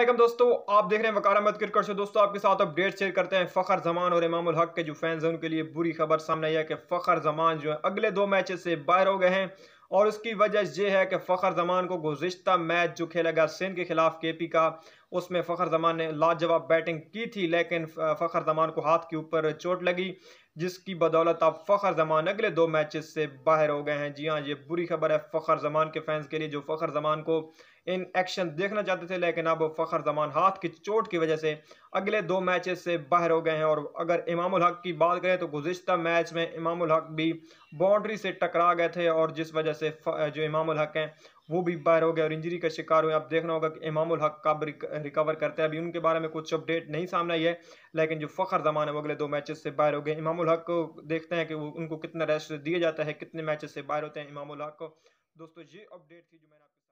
वालेकुम दोस्तों आप देख रहे हैं वकार अहमद क्रिकेट शो दोस्तों आपके साथ अपडेट शेयर करते हैं फ़खर जमान और इमामुल हक के जो फैंस हैं उनके लिए बुरी खबर सामने आई है कि फ़खर जमान जो है अगले दो मैचेस से बाहर हो गए हैं और उसकी वजह यह है कि फ़खर जमान को गुज्त मैच जो खेला गया सिंध के खिलाफ के पी का उसमें फ़खर जमान ने लाजवाब बैटिंग की थी लेकिन फ़खर जमान को हाथ के ऊपर चोट लगी जिसकी बदौलत अब फ़खर जमान अगले दो मैचेस से बाहर हो गए हैं जी हाँ ये बुरी खबर है फ़खर जमान के फैंस के लिए जो फ़खर जमान को इन एक्शन देखना चाहते थे लेकिन अब फ़खर जमान हाथ की चोट की वजह से अगले दो मैचेस से बाहर हो गए हैं और अगर इमाम हक की बात करें तो गुजशत मैच में इमाम हक भी बाउंड्री से टकरा गए थे और जिस वजह से जो इमाम हक हैं वो भी बाहर हो गए और इंजरी का शिकार हुए अब देखना होगा कि इमाम हक कब रिकवर करते हैं अभी उनके बारे में कुछ अपडेट नहीं सामने आई है लेकिन जो फ़खर जमान है वो अगले दो मैचेस से बाहर हो गए इमामुल हक को देखते हैं कि उनको कितना रेस्ट दिया जाता है कितने मैचेस से बाहर होते हैं इमामुल हक को दोस्तों ये अपडेट थी जो मैंने